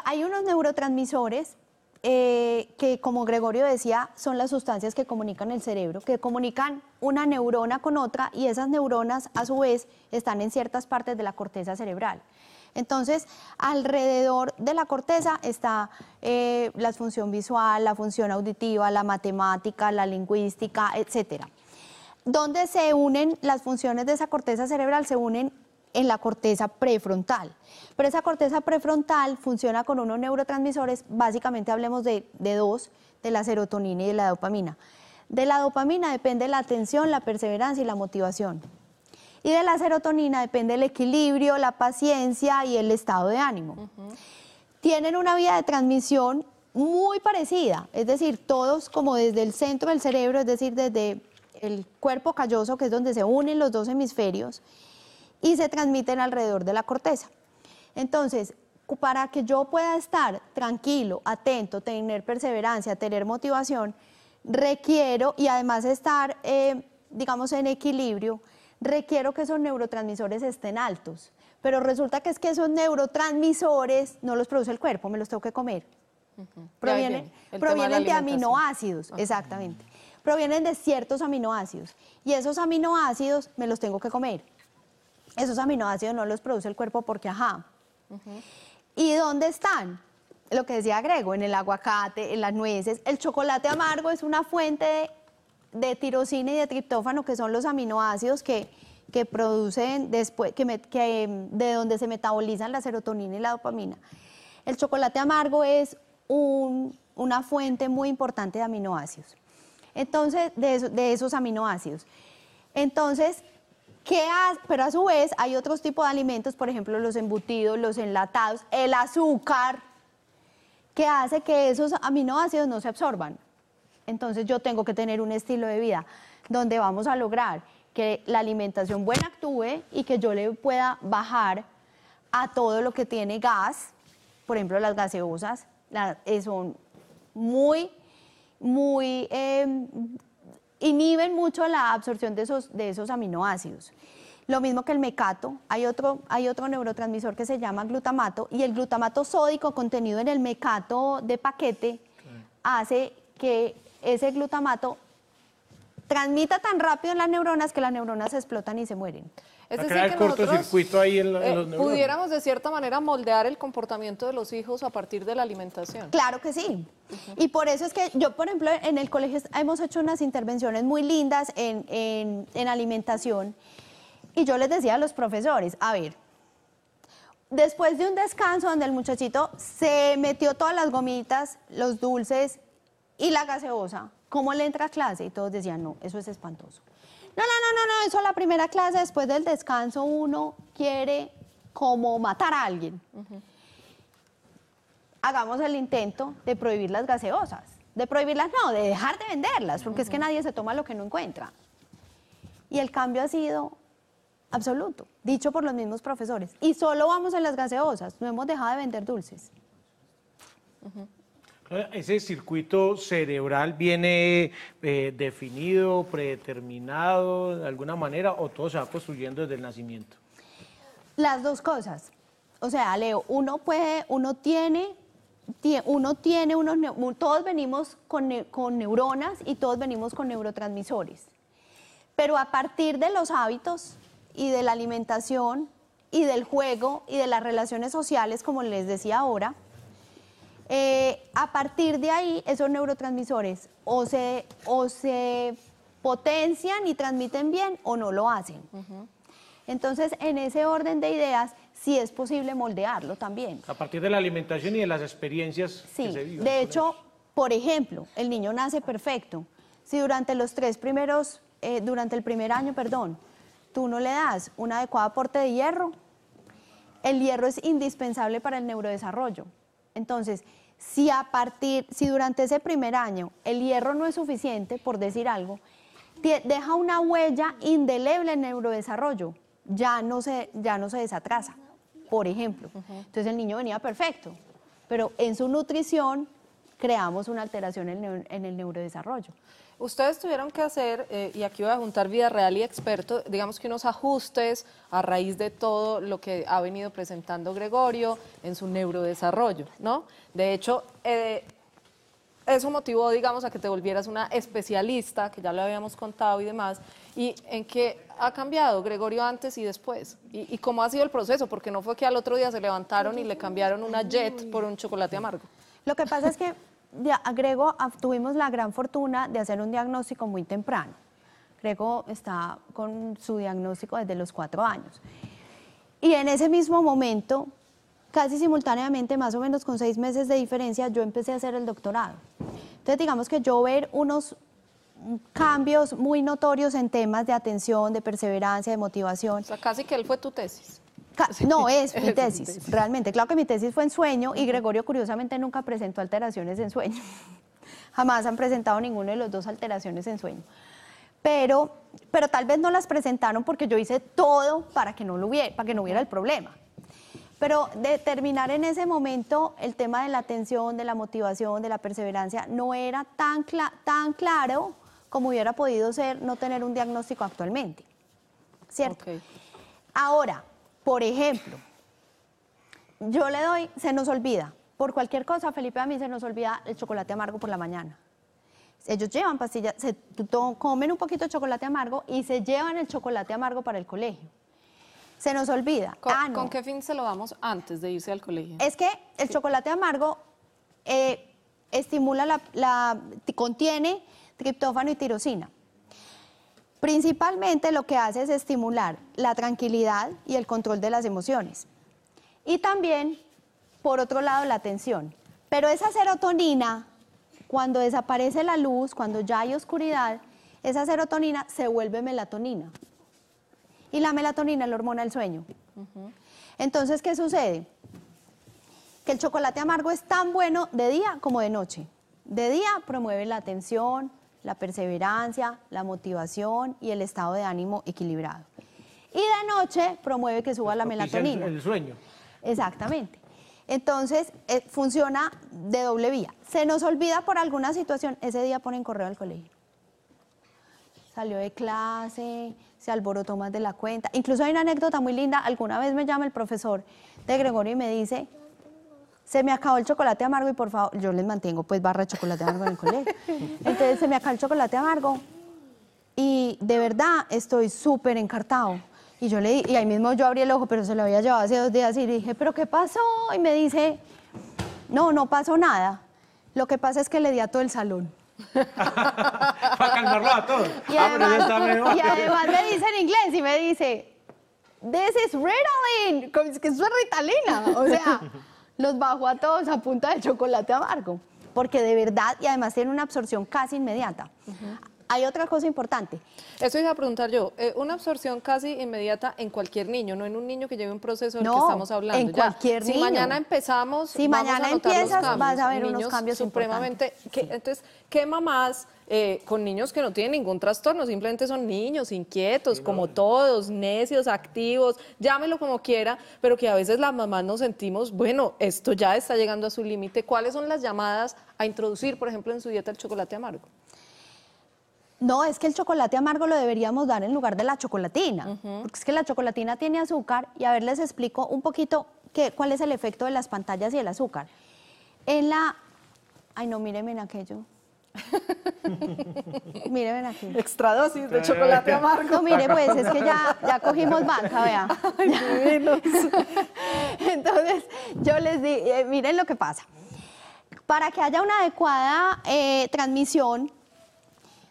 hay unos neurotransmisores eh, que, como Gregorio decía, son las sustancias que comunican el cerebro, que comunican una neurona con otra y esas neuronas, a su vez, están en ciertas partes de la corteza cerebral. Entonces, alrededor de la corteza está eh, la función visual, la función auditiva, la matemática, la lingüística, etcétera donde se unen las funciones de esa corteza cerebral, se unen en la corteza prefrontal. Pero esa corteza prefrontal funciona con unos neurotransmisores, básicamente hablemos de, dos, de la serotonina y de la dopamina. De la dopamina depende la atención, la perseverancia y la motivación. Y de la serotonina depende el equilibrio, la paciencia y el estado de ánimo. Tienen una vía de transmisión muy parecida, es decir, todos como desde el centro del cerebro, es decir, desde el cuerpo calloso, que es donde se unen los dos hemisferios, y se transmiten alrededor de la corteza. Entonces, para que yo pueda estar tranquilo, atento, tener perseverancia, tener motivación, requiero y además estar, eh, digamos, en equilibrio, requiero que esos neurotransmisores estén altos. Pero resulta que es que esos neurotransmisores no los produce el cuerpo, me los tengo que comer. Provienen, de, aminoácidos, exactamente. Provienen de ciertos aminoácidos. Y esos aminoácidos me los tengo que comer esos aminoácidos no los produce el cuerpo porque ajá. ¿Y dónde están? Lo que decía Grego, en el aguacate, en las nueces. El chocolate amargo es una fuente de, tirosina y de triptófano, que son los aminoácidos que, que producen después, que, de donde se metabolizan la serotonina y la dopamina. El chocolate amargo es una fuente muy importante de aminoácidos. Entonces, de esos aminoácidos. Entonces, pero a su vez hay otros tipos de alimentos, por ejemplo los embutidos, los enlatados, el azúcar, que hace que esos aminoácidos no se absorban. Entonces yo tengo que tener un estilo de vida donde vamos a lograr que la alimentación buena actúe y que yo le pueda bajar a todo lo que tiene gas, por ejemplo las gaseosas, eh, son muy, muy... Em, inhiben mucho la absorción de esos, aminoácidos. Lo mismo que el mecato, hay otro, hay otro neurotransmisor que se llama glutamato y el glutamato sódico contenido en el mecato de paquete hace que ese glutamato transmita tan rápido en las neuronas que las neuronas explotan y se mueren. Es cortocircuito ahí Pudiéramos de cierta manera moldear el comportamiento de los hijos a partir de la alimentación. Claro que sí. Y por eso es que yo, por ejemplo, en el colegio hemos hecho unas intervenciones muy lindas en, en alimentación. Y yo les decía a los profesores, a ver, después de un descanso donde el muchachito se metió todas las gomitas, los dulces y la gaseosa, ¿cómo le entra a clase? Y todos decían, no, eso es espantoso no, no, no, no, eso la primera clase, después del descanso uno quiere como matar a alguien. Hagamos el intento de prohibir las gaseosas. De prohibirlas no, de dejar de venderlas, porque es que nadie se toma lo que no encuentra. Y el cambio ha sido absoluto, dicho por los mismos profesores. Y solo vamos en las gaseosas, no hemos dejado de vender dulces. Eh, ese circuito cerebral viene eh, definido, predeterminado de alguna manera o todo se va construyendo desde el nacimiento. Las dos cosas. O sea, Leo, uno puede, uno tiene, uno tiene unos, todos venimos con neuronas y todos venimos con neurotransmisores. Pero a partir de los hábitos y de la alimentación y del juego y de las relaciones sociales, como les decía ahora, eh, a partir de ahí, esos neurotransmisores o se, potencian y transmiten bien o no lo hacen. Entonces, en ese orden de ideas, sí es posible moldearlo también. A partir de la alimentación y de las experiencias que se De hecho, por ejemplo, el niño nace perfecto. Si durante los tres primeros, eh, durante el primer año, perdón, tú no le das un adecuado aporte de hierro, el hierro es indispensable para el neurodesarrollo. Entonces, si a partir, si durante ese primer año el hierro no es suficiente, por decir algo, deja una huella indeleble en el neurodesarrollo, ya no se, ya no se desatrasa, por ejemplo. Entonces el niño venía perfecto, pero en su nutrición creamos una alteración en, el neurodesarrollo. Ustedes tuvieron que hacer, eh, y aquí voy a juntar vida real y experto, digamos que unos ajustes a raíz de todo lo que ha venido presentando Gregorio en su neurodesarrollo, ¿no? De hecho, eh, eso motivó, digamos, a que te volvieras una especialista, que ya lo habíamos contado y demás, y en qué ha cambiado Gregorio antes y después, y, y cómo ha sido el proceso, porque no fue que al otro día se levantaron y le cambiaron una jet por un chocolate amargo. Lo que pasa es que agrego, ah, tuvimos la gran fortuna de hacer un diagnóstico muy temprano. Grego está con su diagnóstico desde los cuatro años. Y en ese mismo momento, casi simultáneamente, más o menos con seis meses de diferencia, yo empecé a hacer el doctorado. Entonces, digamos que yo ver unos cambios muy notorios en temas de atención, de perseverancia, de motivación. O sea, casi que él fue tu tesis. No, es mi tesis, realmente. Claro que mi tesis fue en sueño y Gregorio curiosamente nunca presentó alteraciones en sueño. Jamás han presentado ninguna de los dos alteraciones en sueño. Pero, pero tal vez no las presentaron porque yo hice todo para que no, lo hubiera, para que no hubiera el problema. Pero determinar en ese momento el tema de la atención, de la motivación, de la perseverancia, no era tan, tan claro como hubiera podido ser no tener un diagnóstico actualmente. ¿Cierto? Ahora, por ejemplo, yo le doy, se nos olvida, por cualquier cosa, Felipe, a mí se nos olvida el chocolate amargo por la mañana. Ellos llevan pastillas, comen un poquito de chocolate amargo y se llevan el chocolate amargo para el colegio. Se nos olvida. Ah, ¿Con, qué fin se lo damos antes de irse al colegio? Es que el chocolate amargo eh, estimula la, contiene triptófano y tirosina. Principalmente lo que hace es estimular la tranquilidad y el control de las emociones. Y también, por otro lado, la atención. Pero esa serotonina, cuando desaparece la luz, cuando ya hay oscuridad, esa serotonina se vuelve melatonina. Y la melatonina es la hormona del sueño. Entonces, ¿qué sucede? Que el chocolate amargo es tan bueno de día como de noche. De día promueve la atención, la perseverancia, la motivación y el estado de ánimo equilibrado. Y de noche promueve que suba la melatonina. El sueño. Exactamente. Entonces, eh, funciona de doble vía. Se nos olvida por alguna situación, ese día ponen correo al colegio. Salió de clase, se alborotó más de la cuenta. Incluso hay una anécdota muy linda. Alguna vez me llama el profesor de Gregorio y me dice, se me acabó el chocolate amargo y por favor, yo les mantengo pues barra de chocolate amargo en el colegio. Entonces se me acabó el chocolate amargo y de verdad estoy súper encartado. Y yo le y ahí mismo yo abrí el ojo, pero se lo había llevado hace dos días y le dije, ¿pero qué pasó? Y me dice, no, no pasó nada. Lo que pasa es que le di a todo el salón. Para calmarlo a todos. Ah, y además, me dice en inglés y me dice, this is Ritalin, es que es Ritalina, o sea los bajo a todos a punta de chocolate amargo, porque de verdad, y además tiene una absorción casi inmediata hay otra cosa importante. Eso iba a preguntar yo. Eh, una absorción casi inmediata en cualquier niño, no en un niño que lleve un proceso del que estamos hablando. En cualquier si mañana empezamos, si vamos mañana a notar vas a ver unos cambios supremamente. entonces, ¿qué mamás eh, con niños que no tienen ningún trastorno? Simplemente son niños inquietos, como todos, necios, activos, llámelo como quiera, pero que a veces las mamás nos sentimos, bueno, esto ya está llegando a su límite. ¿Cuáles son las llamadas a introducir, por ejemplo, en su dieta el chocolate amargo? No, es que el chocolate amargo lo deberíamos dar en lugar de la chocolatina, porque es que la chocolatina tiene azúcar y a ver, les explico un poquito qué, cuál es el efecto de las pantallas y el azúcar. En la... Ay, no, míreme en aquello. Mírenme en aquello. Extra dosis de chocolate amargo. No, mire, pues es que ya, cogimos banca, vea. Entonces, yo les di, eh, miren lo que pasa. Para que haya una adecuada eh, transmisión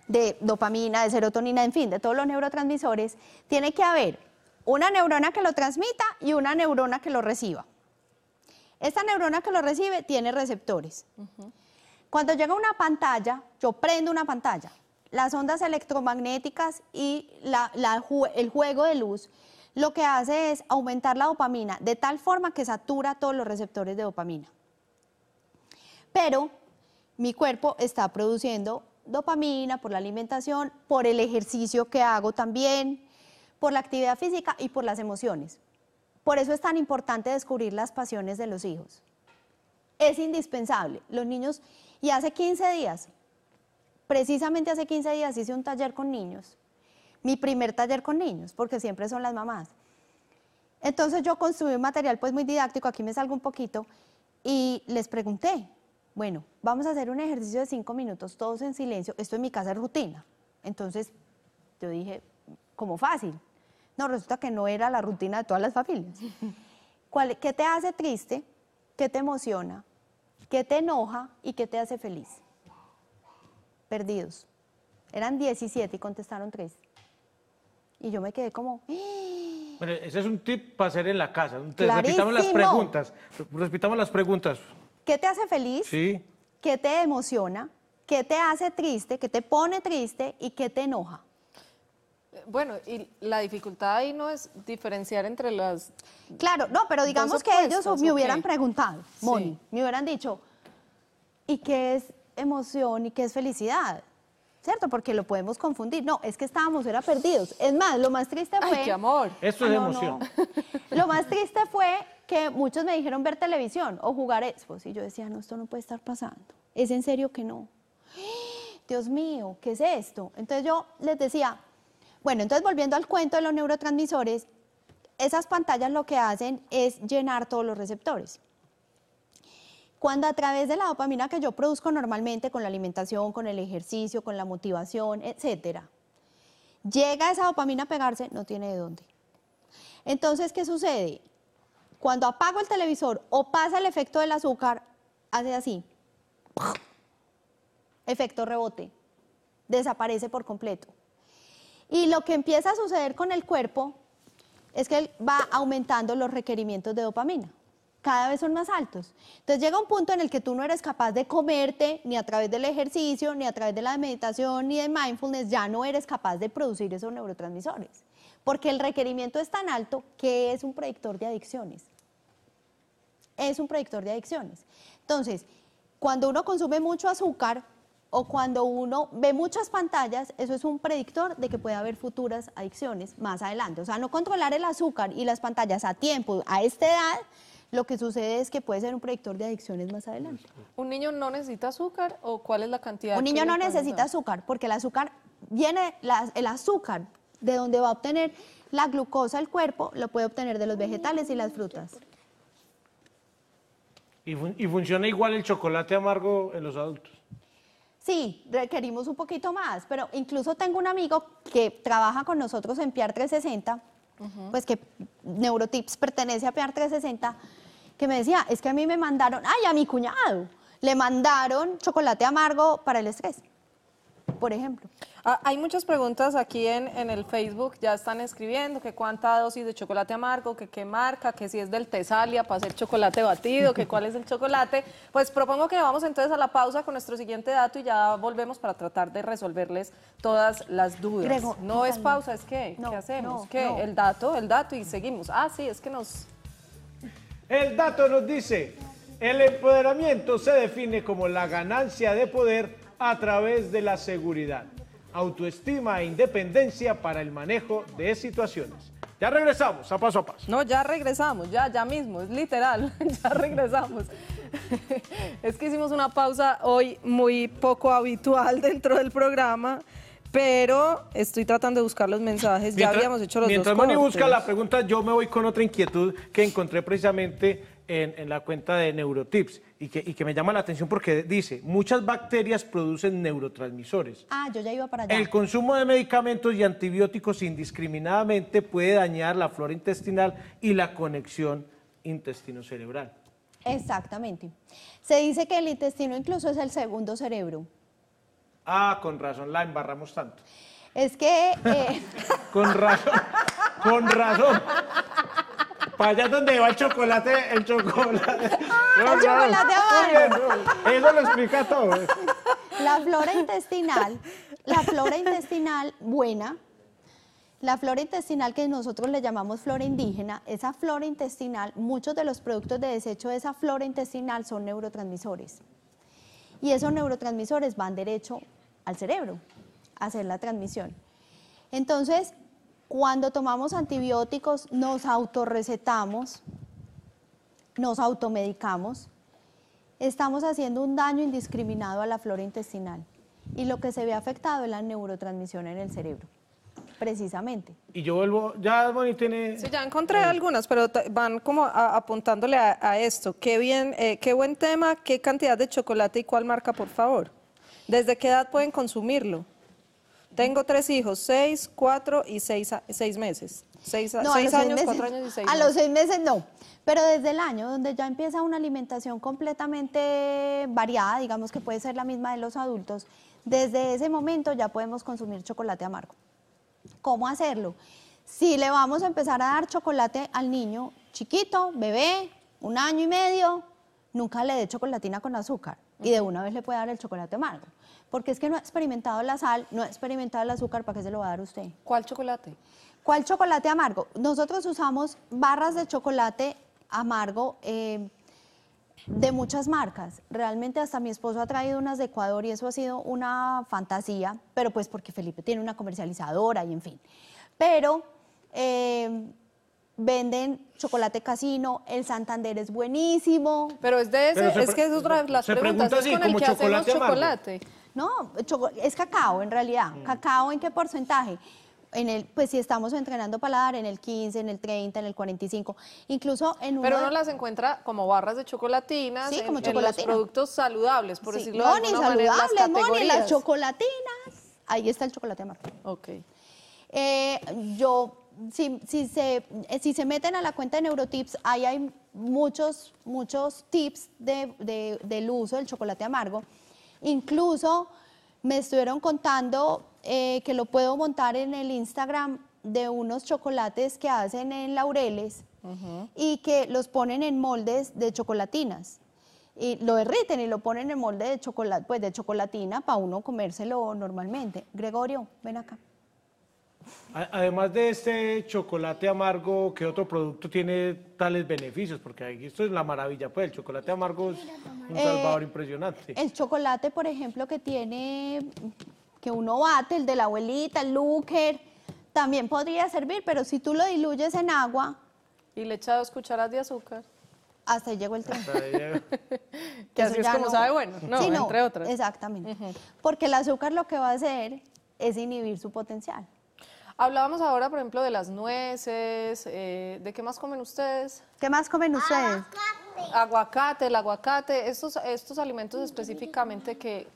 de dopamina, de serotonina, en fin, de todos los neurotransmisores, tiene que haber una neurona que lo transmita y una neurona que lo reciba. Esta neurona que lo recibe tiene receptores. Cuando llega una pantalla, yo prendo una pantalla, las ondas electromagnéticas y el juego de luz lo que hace es aumentar la dopamina de tal forma que satura todos los receptores de dopamina. Pero mi cuerpo está produciendo dopamina, por la alimentación, por el ejercicio que hago también, por la actividad física y por las emociones. Por eso es tan importante descubrir las pasiones de los hijos. Es indispensable. Los niños, y hace 15 días, precisamente hace 15 días hice un taller con niños, mi primer taller con niños, porque siempre son las mamás. Entonces yo construí un material pues muy didáctico, aquí me salgo un poquito, y les pregunté, bueno, vamos a hacer un ejercicio de cinco minutos, todos en silencio. Esto en mi casa es rutina. Entonces, yo dije, como fácil. No, resulta que no era la rutina de todas las familias. ¿Qué te hace triste? ¿Qué te emociona? ¿Qué te enoja? ¿Y qué te hace feliz? Perdidos. Eran 17 y contestaron 3. Y yo me quedé como... ¡Ah! Bueno, ese es un tip para hacer en la casa. repitamos las preguntas. Repitamos las preguntas. ¿Qué te hace feliz? Sí. ¿Qué te emociona? ¿Qué te hace triste? ¿Qué te pone triste? ¿Y qué te enoja? Bueno, y la dificultad ahí no es diferenciar entre las. Claro, no, pero digamos que ellos me hubieran preguntado, Moni, me hubieran dicho, ¿y qué es emoción y qué es felicidad? ¿Cierto? Porque lo podemos confundir. No, es que estábamos, era perdidos. Es más, lo más triste fue. ¡Ay, qué amor! Esto es ah, emoción. Lo más triste fue muchos me dijeron ver televisión o jugar Xbox Y yo decía, no, esto no puede estar pasando. Es en serio que no. Dios mío, ¿qué es esto? Entonces yo les decía, bueno, entonces volviendo al cuento de los neurotransmisores, esas pantallas lo que hacen es llenar todos los receptores. Cuando a través de la dopamina que yo produzco normalmente con la alimentación, con el ejercicio, con la motivación, etcétera, llega esa dopamina a pegarse, no tiene de dónde. Entonces, ¿qué sucede? Cuando apago el televisor o pasa el efecto del azúcar, hace así. Efecto rebote. Desaparece por completo. Y lo que empieza a suceder con el cuerpo es que va aumentando los requerimientos de dopamina. Cada vez son más altos. Entonces llega un punto en el que tú no eres capaz de comerte ni a través del ejercicio, ni a través de la meditación, ni de mindfulness, ya no eres capaz de producir esos neurotransmisores. Porque el requerimiento es tan alto que es un predictor de adicciones es un predictor de adicciones. Entonces, cuando uno consume mucho azúcar o cuando uno ve muchas pantallas, eso es un predictor de que puede haber futuras adicciones más adelante. O sea, no controlar el azúcar y las pantallas a tiempo, a esta edad, lo que sucede es que puede ser un predictor de adicciones más adelante. ¿Un niño no necesita azúcar o cuál es la cantidad? Un niño no necesita azúcar porque el azúcar viene, el azúcar de donde va a obtener la glucosa el cuerpo, lo puede obtener de los vegetales y las frutas. ¿Y, funciona igual el chocolate amargo en los adultos? Sí, requerimos un poquito más, pero incluso tengo un amigo que trabaja con nosotros en PR 360, pues que Neurotips pertenece a PR 360, que me decía, es que a mí me mandaron, ay, a mi cuñado, le mandaron chocolate amargo para el estrés por ejemplo. Ah, hay muchas preguntas aquí en, el Facebook, ya están escribiendo que cuánta dosis de chocolate amargo, que qué marca, que si es del Tesalia para hacer chocolate batido, que cuál es el chocolate. Pues propongo que vamos entonces a la pausa con nuestro siguiente dato y ya volvemos para tratar de resolverles todas las dudas. no es pausa, es que, ¿qué hacemos? ¿Qué? El dato, el dato y seguimos. Ah, sí, es que nos... El dato nos dice, el empoderamiento se define como la ganancia de poder a través de la seguridad. Autoestima e independencia para el manejo de situaciones. Ya regresamos a paso a paso. No, ya regresamos, ya, ya mismo, es literal, ya regresamos. es que hicimos una pausa hoy muy poco habitual dentro del programa, pero estoy tratando de buscar los mensajes, ya habíamos hecho los mientras dos Mientras Moni busca la pregunta, yo me voy con otra inquietud que encontré precisamente en, la cuenta de Neurotips y que, me llama la atención porque dice, muchas bacterias producen neurotransmisores. Ah, yo ya iba para allá. El consumo de medicamentos y antibióticos indiscriminadamente puede dañar la flora intestinal y la conexión intestino-cerebral. Exactamente. Se dice que el intestino incluso es el segundo cerebro. Ah, con razón, la embarramos tanto. Es que... Eh, con razón, con razón allá donde va el chocolate, el chocolate. el chocolate no, Eso lo explica todo. ¿eh? La flora intestinal, la flora intestinal buena, la flora intestinal que nosotros le llamamos flora indígena, esa flora intestinal, muchos de los productos de desecho de esa flora intestinal son neurotransmisores. Y esos neurotransmisores van derecho al cerebro a hacer la transmisión. Entonces, cuando tomamos antibióticos nos autorrecetamos, nos automedicamos, estamos haciendo un daño indiscriminado a la flora intestinal y lo que se ve afectado es la neurotransmisión en el cerebro. Precisamente. Y yo vuelvo, ya tiene... Sí, ya encontré eh, algunas, pero van como apuntándole a, esto. Qué bien, eh, qué buen tema, qué cantidad de chocolate y cuál marca, por favor. ¿Desde qué edad pueden consumirlo? Tengo tres hijos, seis, cuatro y seis, meses. Seis, años, A los seis meses no. Pero desde el año donde ya empieza una alimentación completamente variada, digamos que puede ser la misma de los adultos, desde ese momento ya podemos consumir chocolate amargo. ¿Cómo hacerlo? Si le vamos a empezar a dar chocolate al niño chiquito, bebé, un año y medio, nunca le dé chocolatina con azúcar y de una vez le puede dar el chocolate amargo. Porque es que no ha experimentado la sal, no ha experimentado el azúcar, ¿para qué se lo va a dar usted? ¿Cuál chocolate? ¿Cuál chocolate amargo? Nosotros usamos barras de chocolate amargo eh, de muchas marcas. Realmente hasta mi esposo ha traído unas de Ecuador y eso ha sido una fantasía, pero pues porque Felipe tiene una comercializadora y en fin. Pero... Eh, venden chocolate casino, el Santander es buenísimo. Pero es de ese, es que es otra de las preguntas, con el que hacemos chocolate No, es cacao en realidad. Mm. ¿Cacao en qué porcentaje? En el, pues si estamos entrenando paladar, en el 15, en el 30, en el 45, incluso en un. Pero uno las encuentra como barras de chocolatinas, en- como los productos saludables, por decirlo de Moni, alguna manera, Moni, las chocolatinas. Ahí está el chocolate amargo. Ok. Eh, yo si, eh, si, se, meten a la cuenta de Neurotips, ahí hay muchos, muchos tips del uso del chocolate amargo. Incluso me estuvieron contando eh, que lo puedo montar en el Instagram de unos chocolates que hacen en Laureles y que los ponen en moldes de chocolatinas. Y lo derriten y lo ponen en molde de chocolate, pues de chocolatina para uno comérselo normalmente. Gregorio, ven acá. Además de este chocolate amargo, ¿qué otro producto tiene tales beneficios? Porque esto es la maravilla, pues el chocolate amargo es un eh, salvador impresionante. El chocolate, por ejemplo, que tiene, que uno bate, el de la abuelita, el lúker, también podría servir, pero si tú lo diluyes en agua... Y le echas dos cucharas de azúcar. Hasta ahí llegó el tren. que así es como sabe bueno, no, entre otras. Exactamente, porque el azúcar lo que va a hacer es inhibir su potencial. Hablábamos ahora, por ejemplo, de las nueces, eh, ¿de qué más comen ustedes? ¿Qué más comen ustedes? Aguacate. Aguacate, el aguacate, estos, estos alimentos específicamente que,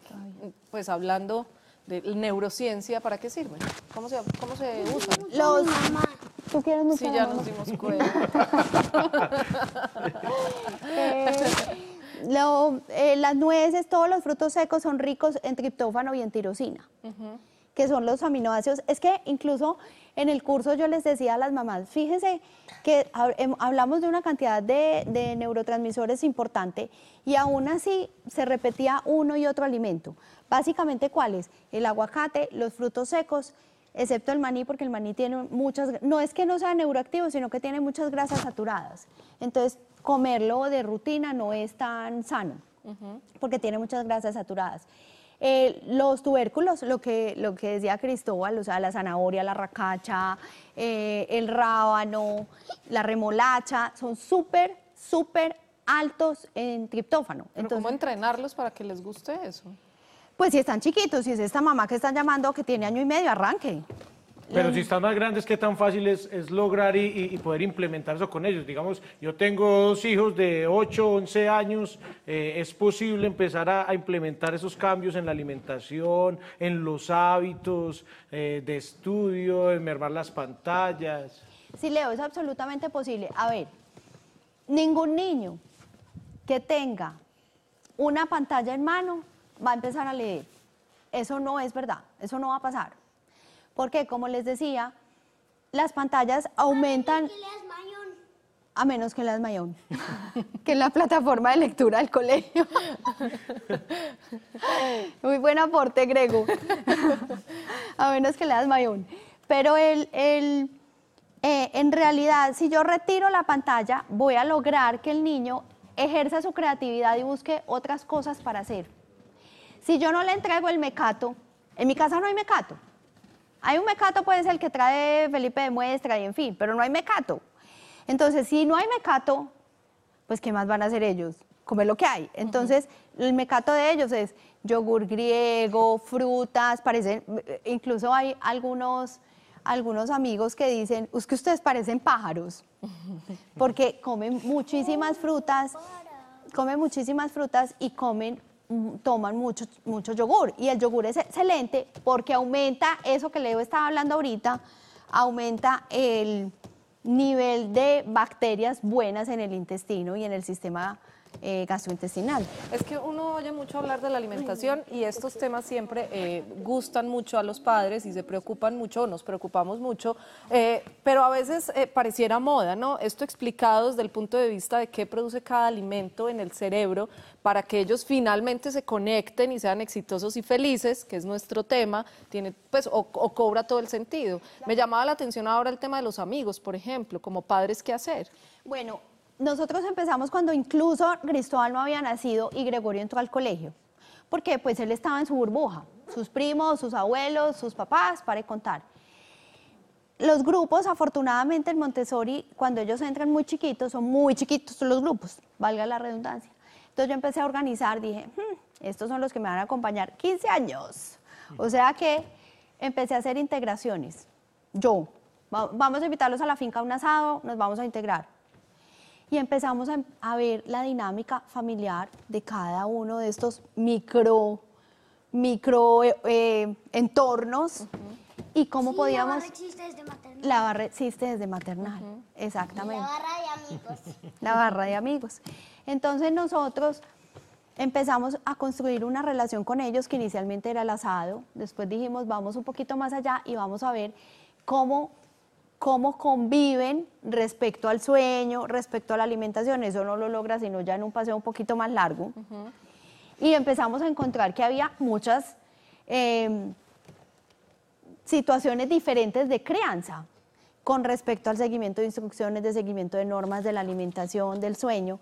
pues hablando de neurociencia, ¿para qué sirven? ¿Cómo se, cómo se usan? Los... ¿Tú quieres Sí, ya nos dimos cuenta. Eh, eh, las nueces, todos los frutos secos son ricos en triptófano y en tirosina. Ajá que son los aminoácidos. Es que incluso en el curso yo les decía a las mamás, fíjense que em, hablamos de una cantidad de, neurotransmisores importante y aún así se repetía uno y otro alimento. Básicamente, ¿cuáles? El aguacate, los frutos secos, excepto el maní, porque el maní tiene muchas, no es que no sea neuroactivo, sino que tiene muchas grasas saturadas. Entonces, comerlo de rutina no es tan sano, porque tiene muchas grasas saturadas. Eh, los tubérculos, lo que, lo que decía Cristóbal, o sea, la zanahoria, la racacha, eh, el rábano, la remolacha, son súper, súper altos en triptófano. ¿Cómo entrenarlos para que les guste eso? Pues si están chiquitos, si es esta mamá que están llamando que tiene año y medio, arranque. Pero si están más grandes, ¿qué tan fácil es, lograr y, poder implementar eso con ellos? Digamos, yo tengo dos hijos de 8, 11 años, eh, ¿es posible empezar a, implementar esos cambios en la alimentación, en los hábitos eh, de estudio, en mermar las pantallas? Sí, Leo, es absolutamente posible. A ver, ningún niño que tenga una pantalla en mano va a empezar a leer. Eso no es verdad, eso no va a pasar porque como les decía, las pantallas aumentan... A menos que las Mayón, que es la plataforma de lectura del colegio. Muy buen aporte, Grego. A menos que das Mayón. Pero el, el, eh, en realidad, si yo retiro la pantalla, voy a lograr que el niño ejerza su creatividad y busque otras cosas para hacer. Si yo no le entrego el mecato, en mi casa no hay mecato, hay un mecato, puede ser el que trae Felipe de muestra y en fin, pero no hay mecato. Entonces, si no hay mecato, pues ¿qué más van a hacer ellos? Comer lo que hay. Entonces, el mecato de ellos es yogur griego, frutas, parecen, incluso hay algunos, algunos amigos que dicen, es que ustedes parecen pájaros, porque comen muchísimas frutas, comen muchísimas frutas y comen Mm, toman mucho, mucho yogur y el yogur es excelente porque aumenta eso que Leo estaba hablando ahorita, aumenta el nivel de bacterias buenas en el intestino y en el sistema eh, gastrointestinal. Es que uno oye mucho hablar de la alimentación y estos temas siempre eh, gustan mucho a los padres y se preocupan mucho, nos preocupamos mucho, eh, pero a veces pareciera moda, ¿no? Esto explicado desde el punto de vista de qué produce cada alimento en el cerebro para que ellos finalmente se conecten y sean exitosos y felices, que es nuestro tema, tiene pues o cobra todo el sentido. Me llamaba la atención ahora el tema de los amigos, por ejemplo, como padres, ¿qué hacer? Bueno, nosotros empezamos cuando incluso Cristóbal no había nacido y Gregorio entró al colegio, porque pues él estaba en su burbuja, sus primos, sus abuelos, sus papás, para contar. Los grupos, afortunadamente en Montessori, cuando ellos entran muy chiquitos, son muy chiquitos los grupos, valga la redundancia. Entonces yo empecé a organizar, dije, hmm, estos son los que me van a acompañar 15 años. O sea que empecé a hacer integraciones. Yo, vamos a invitarlos a la finca a un asado, nos vamos a integrar y empezamos em, a, ver la dinámica familiar de cada uno de estos micro, micro eh, eh, entornos y cómo podíamos... La barra existe desde maternal. La barra existe desde maternal, exactamente. la barra de amigos. La barra de amigos. Entonces nosotros empezamos a construir una relación con ellos que inicialmente era el asado, después dijimos vamos un poquito más allá y vamos a ver cómo cómo conviven respecto al sueño, respecto a la alimentación, eso no lo logra sino ya en un paseo un poquito más largo. Y empezamos a encontrar que había muchas em, situaciones diferentes de crianza con respecto al seguimiento de instrucciones, de seguimiento de normas, de la alimentación, del sueño.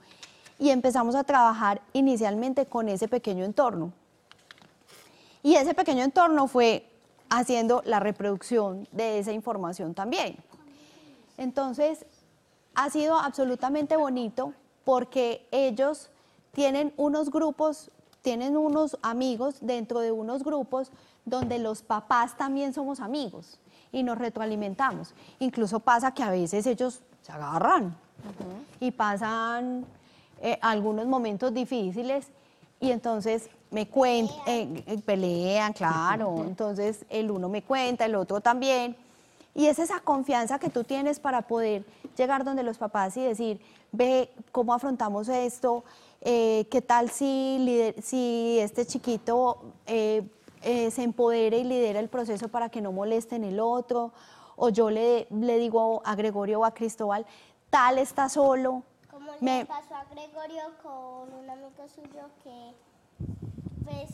Y empezamos a trabajar inicialmente con ese pequeño entorno. Y ese pequeño entorno fue haciendo la reproducción de esa información también. Entonces, ha sido absolutamente bonito porque ellos tienen unos grupos, tienen unos amigos dentro de unos grupos donde los papás también somos amigos y nos retroalimentamos. Incluso pasa que a veces ellos se agarran y pasan eh, algunos momentos difíciles y entonces me cuentan, eh, eh, pelean, claro, entonces el uno me cuenta, el otro también. Y es esa confianza que tú tienes para poder llegar donde los papás y decir, ve cómo afrontamos esto, eh, qué tal si, si este chiquito se empodera y lidera el proceso para que no molesten el otro, o yo le, le digo a Gregorio o a Cristóbal, tal está solo, me... pasó a Gregorio con un amigo suyo que, pues...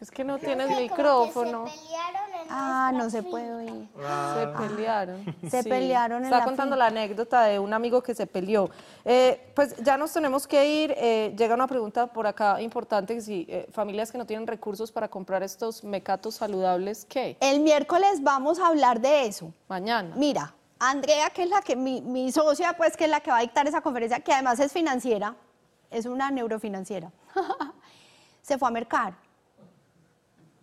Es que no, tienes micrófono. Se pelearon en ah, no se puede oír. Ah. Se pelearon. Se pelearon en Está contando la anécdota de un amigo que se peleó. Eh, pues ya nos tenemos que ir. Eh, llega una pregunta por acá importante. si eh, familias que no tienen recursos para comprar estos mecatos saludables, ¿qué? El miércoles vamos a hablar de eso. Mañana. Mira, Andrea, que es la que, mi, socia, pues, que es la que va a dictar esa conferencia, que además es financiera, es una neurofinanciera, se fue a mercar.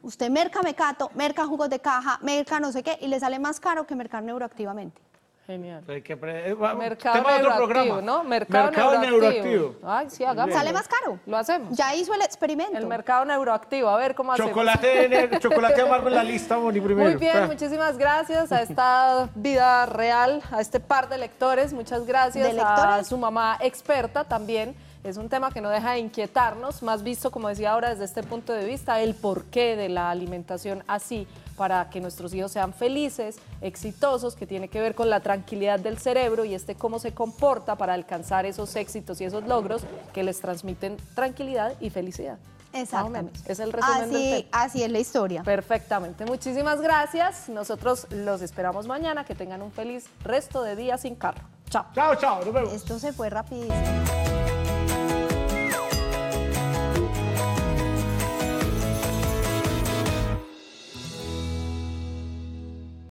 Usted merca mecato, merca jugos de caja, merca no sé qué, y le sale más caro que mercar neuroactivamente. Genial. Hay pues que eh, otro mercado neuroactivo, ¿no? Mercado, neuroactivo. Ay, sí, hagamos. Sale más caro. Lo hacemos. Ya hizo el experimento. El mercado neuroactivo, a ver cómo chocolate hacemos. chocolate amargo en la lista, Moni, primero. Muy bien, muchísimas gracias a esta vida real, a este par de lectores. Muchas gracias ¿De lectores? a su mamá experta también es un tema que no deja de inquietarnos, más visto, como decía ahora, desde este punto de vista, el porqué de la alimentación así para que nuestros hijos sean felices, exitosos, que tiene que ver con la tranquilidad del cerebro y este cómo se comporta para alcanzar esos éxitos y esos logros que les transmiten tranquilidad y felicidad. Exactamente. Es el resumen así, del Así es la historia. Perfectamente. Muchísimas gracias. Nosotros los esperamos mañana. Que tengan un feliz resto de día sin carro. Chao. Chao, chao. Nos Esto se fue rapidísimo.